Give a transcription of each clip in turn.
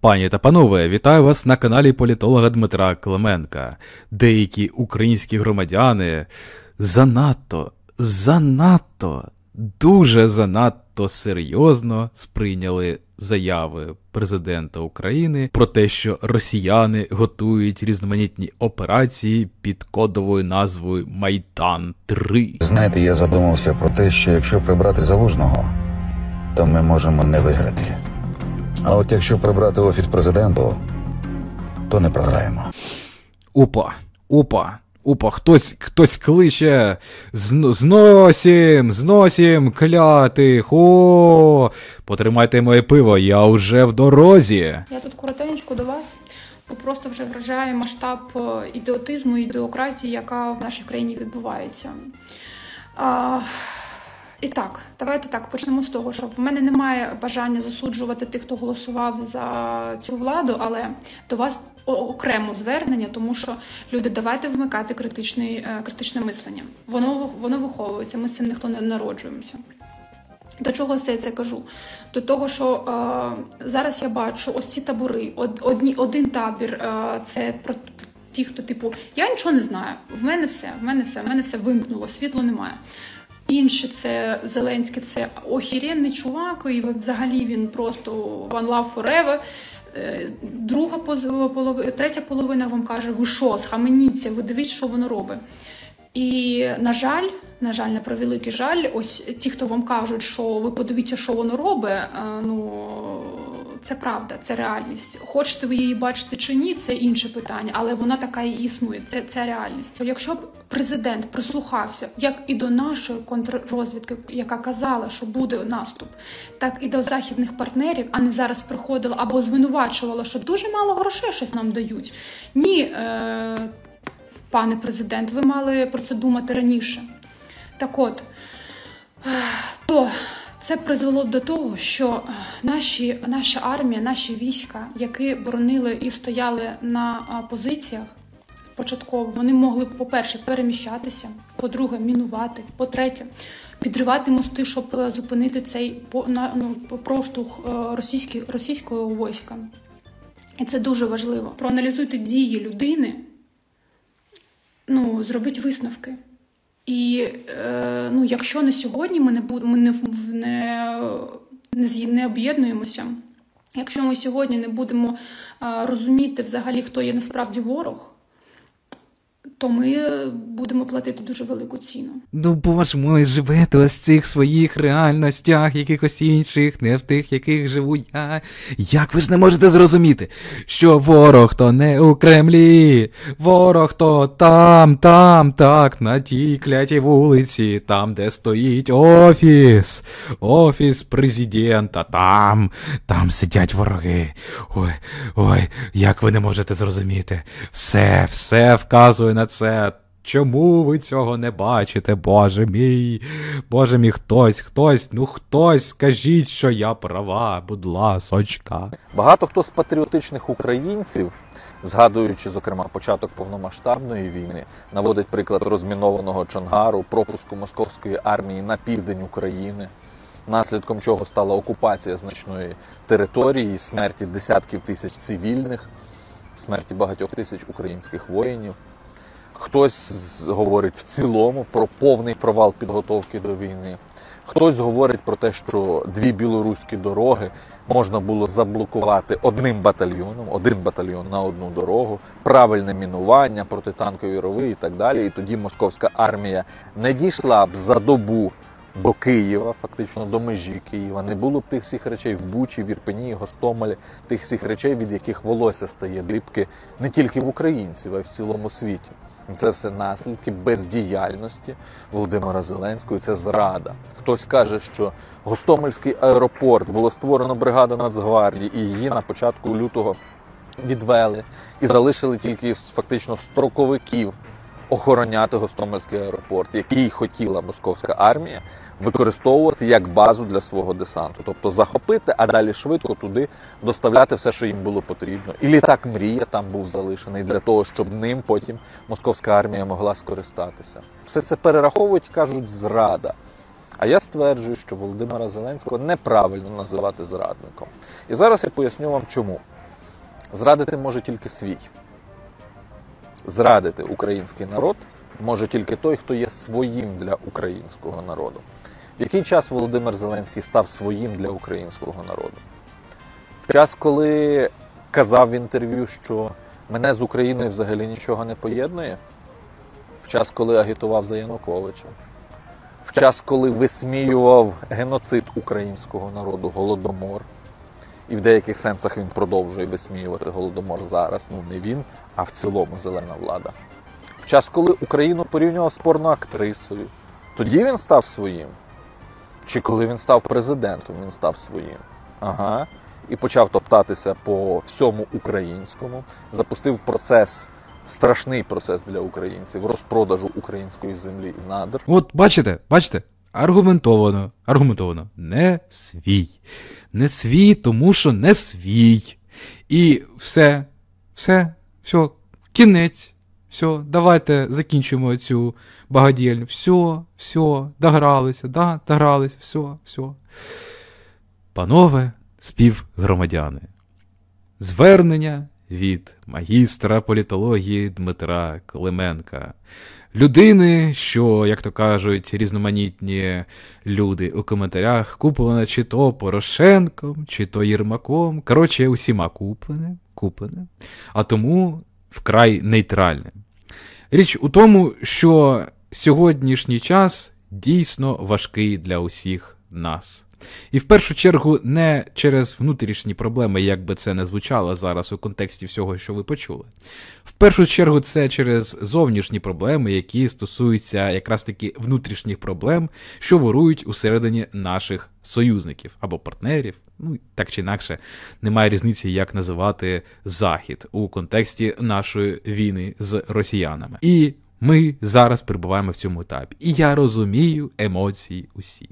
Пані та панове, вітаю вас на каналі політолога Дмитра Клименка. Деякі українські громадяни занадто, занадто, дуже занадто серйозно сприйняли заяви президента України про те, що росіяни готують різноманітні операції під кодовою назвою Майдан 3 Знаєте, я задумався про те, що якщо прибрати залужного, то ми можемо не виграти. А от якщо прибрати офіс президенту, то не програємо. Опа, опа. Опа, хтось хтось кличе. Зносім, зносім, клятих. О, потримайте моє пиво, я вже в дорозі. Я тут коротенько до вас, бо просто вже вражає масштаб е, ідіотизму і ідеократії, яка в нашій країні відбувається. А... І так, давайте так почнемо з того, що в мене немає бажання засуджувати тих, хто голосував за цю владу, але до вас окремо звернення, тому що люди, давайте вмикати критичний, е, критичне мислення. Воно воно виховується. Ми з цим ніхто не народжуємося. До чого все це кажу? До того, що е, зараз я бачу ось ці табори, одні один табір е, це про. Ті, хто типу, я нічого не знаю, в мене все, в мене все, в мене все вимкнуло, світло немає. Інше це Зеленський, це охіренний чувак, і взагалі він просто one love forever. Е, друга половина, третя половина вам каже, ви що, схаменіться, ви дивіться, що воно робить. І, на жаль, на жаль, на превеликий жаль, ось ті, хто вам кажуть, що ви подивіться, що воно робить, е, ну це правда, це реальність. Хочете ви її бачити чи ні, це інше питання, але вона така і існує. Це це реальність. Якщо б президент прислухався як і до нашої контррозвідки, яка казала, що буде наступ, так і до західних партнерів, а не зараз приходила або звинувачувала, що дуже мало грошей щось нам дають. Ні, е, пане президент, ви мали про це думати раніше. Так от е, то. Це призвело до того, що наші, наша армія, наші війська, які боронили і стояли на е, позиціях, початково вони могли б, по-перше, переміщатися, по-друге, мінувати, по-третє, підривати мости, щоб е, зупинити цей ну, проштовх е, російської російського війська. І це дуже важливо. Проаналізуйте дії людини, ну, зробіть висновки. І е, ну, якщо на сьогодні ми не ми не, не, не, не об'єднуємося, якщо ми сьогодні не будемо е, розуміти взагалі, хто є насправді ворог, то ми е, будемо платити дуже велику ціну. Ну боже мой, живете ось цих своїх реальностях, якихось інших, не в тих, яких живу я. Як ви ж не можете зрозуміти, що ворог то не у Кремлі, ворог то там, там, так, на тій клятій вулиці, там, де стоїть офіс, офіс президента, там, там сидять вороги. Ой, ой, як ви не можете зрозуміти, все, все вказує на це. Чому ви цього не бачите, боже мій? Боже мій, хтось, хтось, ну хтось, скажіть, що я права, будь ласочка. Багато хто з патріотичних українців, згадуючи, зокрема, початок повномасштабної війни, наводить приклад розмінованого Чонгару, пропуску московської армії на південь України, наслідком чого стала окупація значної території, смерті десятків тисяч цивільних, смерті багатьох тисяч українських воїнів. Хтось говорить в цілому про повний провал підготовки до війни. Хтось говорить про те, що дві білоруські дороги можна було заблокувати одним батальйоном, один батальйон на одну дорогу, правильне мінування, протитанкові рови і так далі. І тоді московська армія не дійшла б за добу до Києва, фактично до межі Києва. Не було б тих всіх речей в Бучі, в Ірпені, Гостомелі, тих всіх речей, від яких волосся стає дибки не тільки в українців, а й в цілому світі. Це все наслідки бездіяльності Володимира Зеленського. Це зрада. Хтось каже, що Гостомельський аеропорт було створено бригада Нацгвардії, і її на початку лютого відвели і залишили тільки фактично строковиків охороняти Гостомельський аеропорт, який хотіла московська армія використовувати як базу для свого десанту, тобто захопити, а далі швидко туди доставляти все, що їм було потрібно. І літак мрія там був залишений для того, щоб ним потім московська армія могла скористатися. Все це перераховують, кажуть, зрада. А я стверджую, що Володимира Зеленського неправильно називати зрадником. І зараз я поясню вам, чому зрадити може тільки свій. Зрадити український народ може тільки той, хто є своїм для українського народу. В який час Володимир Зеленський став своїм для українського народу? В час, коли казав в інтерв'ю, що мене з Україною взагалі нічого не поєднує, в час, коли агітував за Януковича, в час, коли висміював геноцид українського народу, голодомор, і в деяких сенсах він продовжує висміювати голодомор зараз, ну не він, а в цілому зелена влада. В час, коли Україну порівнював з порноактрисою, тоді він став своїм. Чи коли він став президентом, він став своїм. Ага. І почав топтатися по всьому українському, запустив процес, страшний процес для українців розпродажу української землі і надр. От бачите, бачите, аргументовано, аргументовано, не свій. Не свій, тому що не свій. І все, все, все, кінець. Все, давайте закінчимо цю багадільню. Все, все, догралися, да, догралися, все, все. Панове співгромадяни. Звернення від магістра політології Дмитра Клименка. Людини, що, як то кажуть, різноманітні люди у коментарях куплена чи то Порошенком, чи то Єрмаком. Коротше, усіма куплене, куплене. А тому вкрай нейтральне. Річ у тому, що сьогоднішній час дійсно важкий для усіх нас. І в першу чергу не через внутрішні проблеми, як би це не звучало зараз у контексті всього, що ви почули. В першу чергу це через зовнішні проблеми, які стосуються якраз таки внутрішніх проблем, що ворують усередині наших союзників або партнерів. Ну так чи інакше, немає різниці, як називати захід у контексті нашої війни з росіянами. І ми зараз перебуваємо в цьому етапі. І я розумію емоції усіх.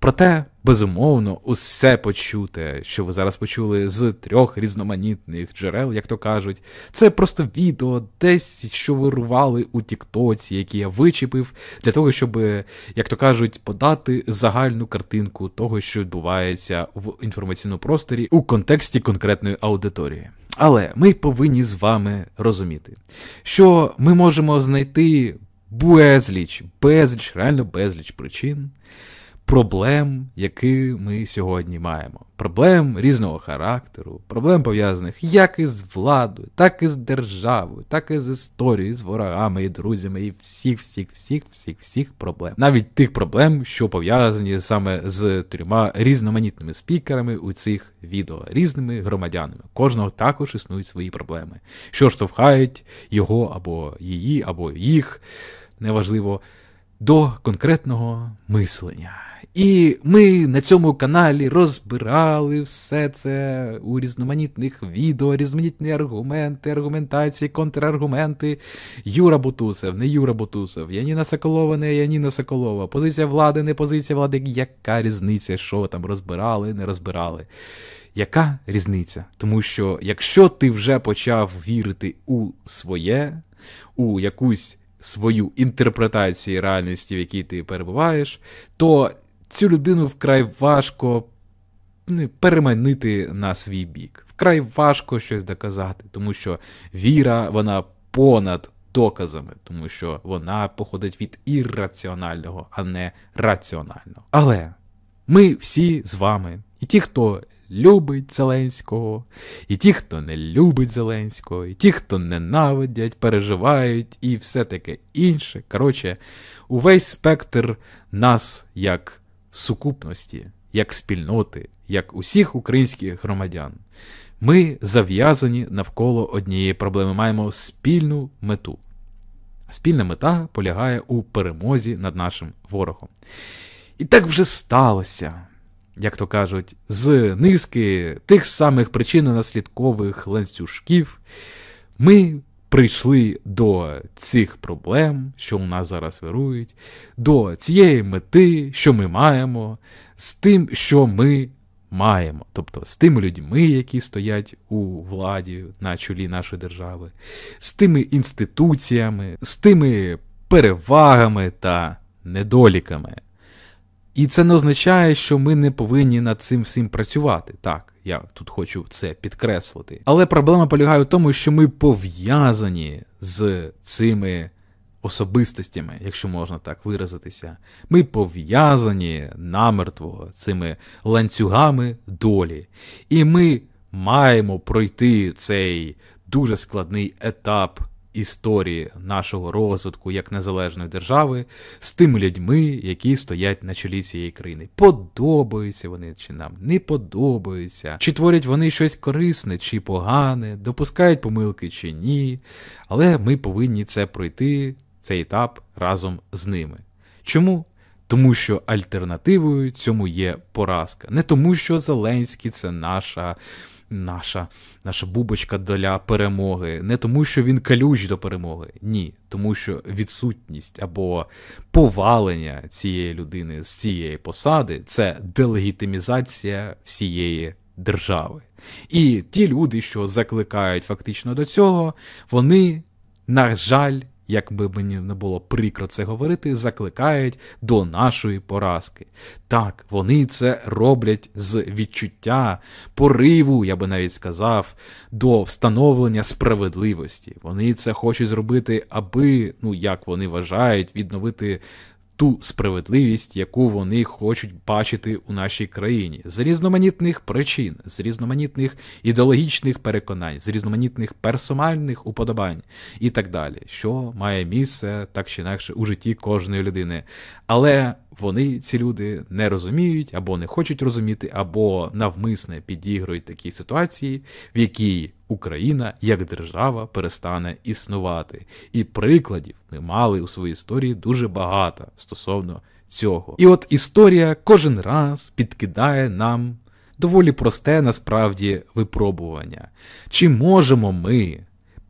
Проте, безумовно, усе почуте, що ви зараз почули з трьох різноманітних джерел, як то кажуть, це просто відео, десь що ви рвали у Тіктоці, які я вичепив, для того, щоб, як то кажуть, подати загальну картинку того, що відбувається в інформаційному просторі у контексті конкретної аудиторії. Але ми повинні з вами розуміти, що ми можемо знайти безліч, безліч, реально безліч причин проблем, які ми сьогодні маємо. Проблем різного характеру, проблем пов'язаних як із владою, так і з державою, так і з історією, з ворогами і друзями, і всіх, всіх, всіх, всіх, всіх проблем. Навіть тих проблем, що пов'язані саме з трьома різноманітними спікерами у цих відео, різними громадянами. Кожного також існують свої проблеми, що штовхають його або її, або їх неважливо до конкретного мислення. І ми на цьому каналі розбирали все це у різноманітних відео, різноманітні аргументи, аргументації, контраргументи. Юра Бутусов, не Юра Бутусов, Яніна Соколова, не Яніна Соколова, позиція влади, не позиція влади. Яка різниця, що там розбирали, не розбирали? Яка різниця? Тому що якщо ти вже почав вірити у своє, у якусь свою інтерпретацію реальності, в якій ти перебуваєш, то цю людину вкрай важко переманити на свій бік. Вкрай важко щось доказати, тому що віра, вона понад доказами, тому що вона походить від ірраціонального, а не раціонального. Але ми всі з вами, і ті, хто. Любить Зеленського, і ті, хто не любить Зеленського, і ті, хто ненавидять, переживають, і все таке інше. Коротше, увесь спектр нас, як сукупності, як спільноти, як усіх українських громадян. Ми зав'язані навколо однієї проблеми, маємо спільну мету. Спільна мета полягає у перемозі над нашим ворогом. І так вже сталося, як то кажуть, з низки тих самих причин наслідкових ланцюжків ми прийшли до цих проблем, що у нас зараз вирують, до цієї мети, що ми маємо, з тим, що ми маємо, тобто з тими людьми, які стоять у владі на чолі нашої держави, з тими інституціями, з тими перевагами та недоліками. І це не означає, що ми не повинні над цим всім працювати. Так, я тут хочу це підкреслити. Але проблема полягає в тому, що ми пов'язані з цими особистостями, якщо можна так виразитися. Ми пов'язані намертво цими ланцюгами долі. І ми маємо пройти цей дуже складний етап історії нашого розвитку як незалежної держави з тими людьми, які стоять на чолі цієї країни. Подобаються вони чи нам не подобаються, чи творять вони щось корисне чи погане, допускають помилки чи ні. Але ми повинні це пройти, цей етап разом з ними. Чому? Тому що альтернативою цьому є поразка. Не тому, що Зеленський це наша наша, наша бубочка для перемоги, не тому, що він калюч до перемоги. Ні. Тому що відсутність або повалення цієї людини з цієї посади це делегітимізація всієї держави. І ті люди, що закликають фактично до цього, вони, на жаль, якби мені не було прикро це говорити, закликають до нашої поразки. Так, вони це роблять з відчуття, пориву, я би навіть сказав, до встановлення справедливості. Вони це хочуть зробити, аби, ну як вони вважають, відновити ту справедливість, яку вони хочуть бачити у нашій країні, з різноманітних причин, з різноманітних ідеологічних переконань, з різноманітних персональних уподобань і так далі, що має місце так чи інакше у житті кожної людини. Але вони ці люди не розуміють або не хочуть розуміти, або навмисне підігрують такі ситуації, в якій Україна як держава перестане існувати. І прикладів ми мали у своїй історії дуже багато стосовно цього. І от історія кожен раз підкидає нам доволі просте насправді випробування. Чи можемо ми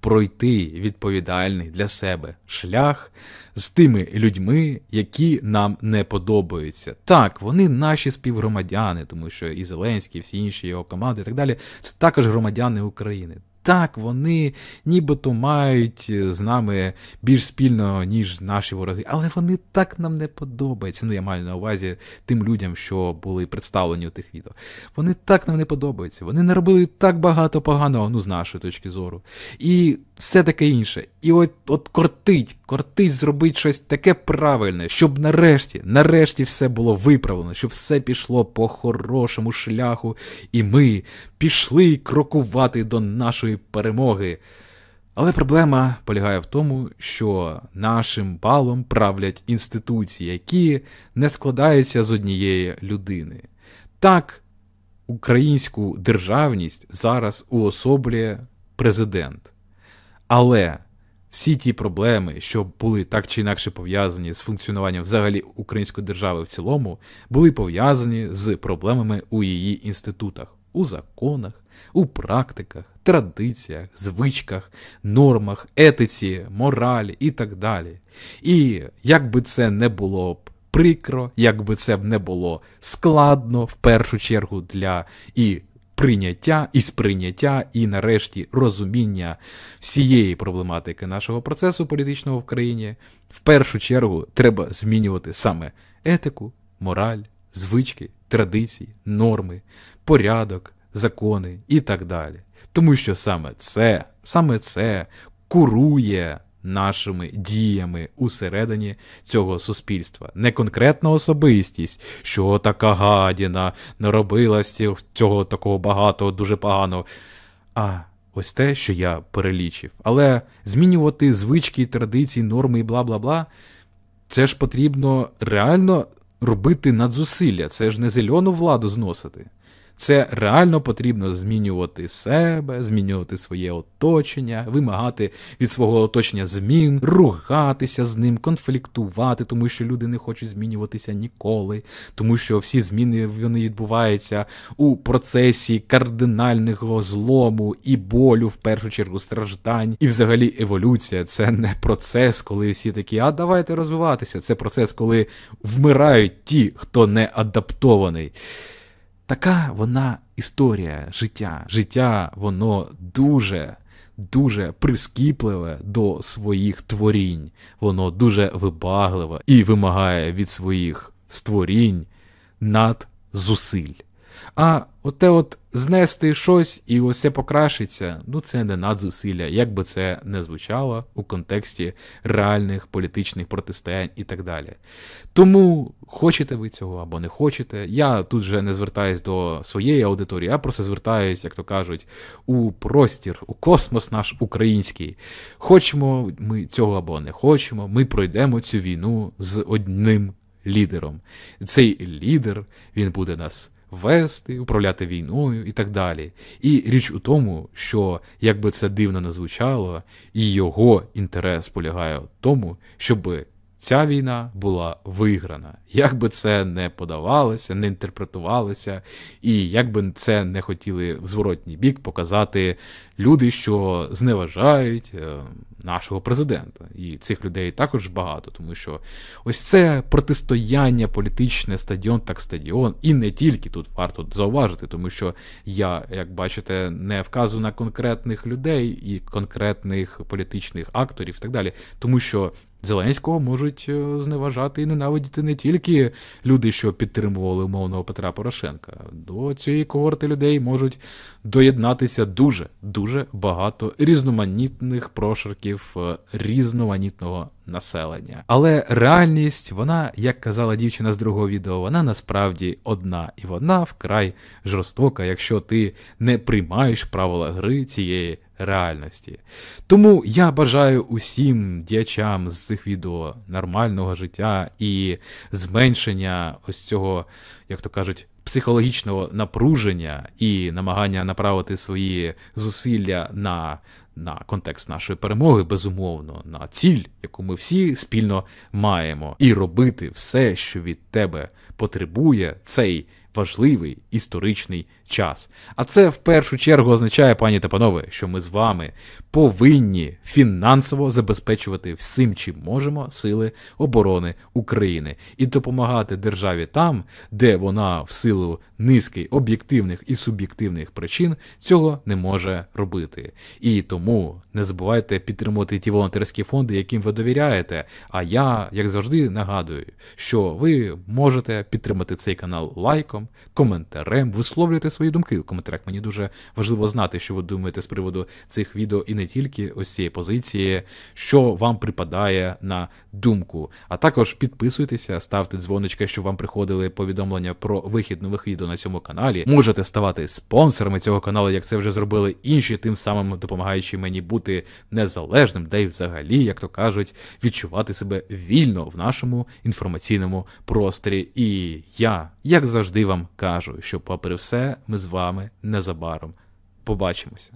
пройти відповідальний для себе шлях з тими людьми, які нам не подобаються. Так, вони наші співгромадяни, тому що і Зеленський, і всі інші його команди, і так далі, це також громадяни України так, вони нібито мають е, з нами більш спільного, ніж наші вороги, але вони так нам не подобаються. Ну, я маю на увазі тим людям, що були представлені у тих відео. Вони так нам не подобаються. Вони не робили так багато поганого, ну з нашої точки зору. І все таке інше. І от от кортить, кортить зробити щось таке правильне, щоб нарешті, нарешті все було виправлено, щоб все пішло по хорошому шляху, і ми пішли крокувати до нашої перемоги. Але проблема полягає в тому, що нашим балом правлять інституції, які не складаються з однієї людини. Так, українську державність зараз уособлює президент. Але всі ті проблеми, що були так чи інакше пов'язані з функціонуванням взагалі української держави в цілому, були пов'язані з проблемами у її інститутах, у законах, у практиках, традиціях, звичках, нормах, етиці, моралі і так далі. І як би це не було б. Прикро, як би це б не було складно в першу чергу для і прийняття і сприйняття, і нарешті розуміння всієї проблематики нашого процесу політичного в країні, в першу чергу треба змінювати саме етику, мораль, звички, традиції, норми, порядок, закони і так далі. Тому що саме це, саме це курує нашими діями усередині цього суспільства. Не конкретна особистість, що така гадіна наробила цього такого багатого, дуже поганого. А ось те, що я перелічив. Але змінювати звички, традиції, норми і бла бла бла. Це ж потрібно реально робити надзусилля, це ж не зелену владу зносити. Це реально потрібно змінювати себе, змінювати своє оточення, вимагати від свого оточення змін, ругатися з ним, конфліктувати, тому що люди не хочуть змінюватися ніколи, тому що всі зміни вони відбуваються у процесі кардинального злому і болю, в першу чергу, страждань. І взагалі еволюція це не процес, коли всі такі, а давайте розвиватися. Це процес, коли вмирають ті, хто не адаптований. Така вона історія життя. Життя, воно дуже, дуже прискіпливе до своїх творінь. Воно дуже вибагливе і вимагає від своїх створінь надзусиль. А оте от знести щось і усе покращиться, ну це не надзусилля, як би це не звучало у контексті реальних політичних протистоянь і так далі. Тому хочете ви цього або не хочете. Я тут же не звертаюсь до своєї аудиторії, я просто звертаюсь, як то кажуть, у простір, у космос наш український. Хочемо ми цього або не хочемо, ми пройдемо цю війну з одним лідером. Цей лідер він буде нас вести, управляти війною і так далі. І річ у тому, що якби це дивно не звучало, і його інтерес полягає в тому, щоб ця війна була виграна. Як би це не подавалося, не інтерпретувалося, і як би це не хотіли в зворотній бік показати люди, що зневажають е, нашого президента. І цих людей також багато, тому що ось це протистояння політичне стадіон, так стадіон, і не тільки тут варто зауважити, тому що я, як бачите, не вказую на конкретних людей і конкретних політичних акторів і так далі, тому що Зеленського можуть е, зневажати і ненавидіти не тільки люди, що підтримували умовного Петра Порошенка. До цієї когорти людей можуть доєднатися дуже дуже багато різноманітних прошарків е, різноманітного населення. Але реальність, вона, як казала дівчина з другого відео, вона насправді одна і вона вкрай жорстока, якщо ти не приймаєш правила гри цієї реальності. Тому я бажаю усім діячам з цих відео нормального життя і зменшення ось цього, як то кажуть, психологічного напруження і намагання направити свої зусилля на. На контекст нашої перемоги, безумовно, на ціль, яку ми всі спільно маємо, і робити все, що від тебе потребує цей важливий історичний час. А це в першу чергу означає, пані та панове, що ми з вами повинні фінансово забезпечувати всім, чим можемо, сили оборони України і допомагати державі там, де вона в силу низки об'єктивних і суб'єктивних причин цього не може робити. І тому не забувайте підтримувати ті волонтерські фонди, яким ви довіряєте. А я, як завжди, нагадую, що ви можете підтримати цей канал лайком, коментарем, висловлювати свої думки в коментарях. Мені дуже важливо знати, що ви думаєте з приводу цих відео і не тільки ось цієї позиції, що вам припадає на думку. А також підписуйтеся, ставте дзвоночки, щоб вам приходили повідомлення про вихід нових відео на цьому каналі. Можете ставати спонсорами цього каналу, як це вже зробили інші, тим самим допомагаючи мені бути незалежним, де й взагалі, як то кажуть, відчувати себе вільно в нашому інформаційному просторі. І я, як завжди, вам кажу, що, попри все, ми з вами незабаром побачимося.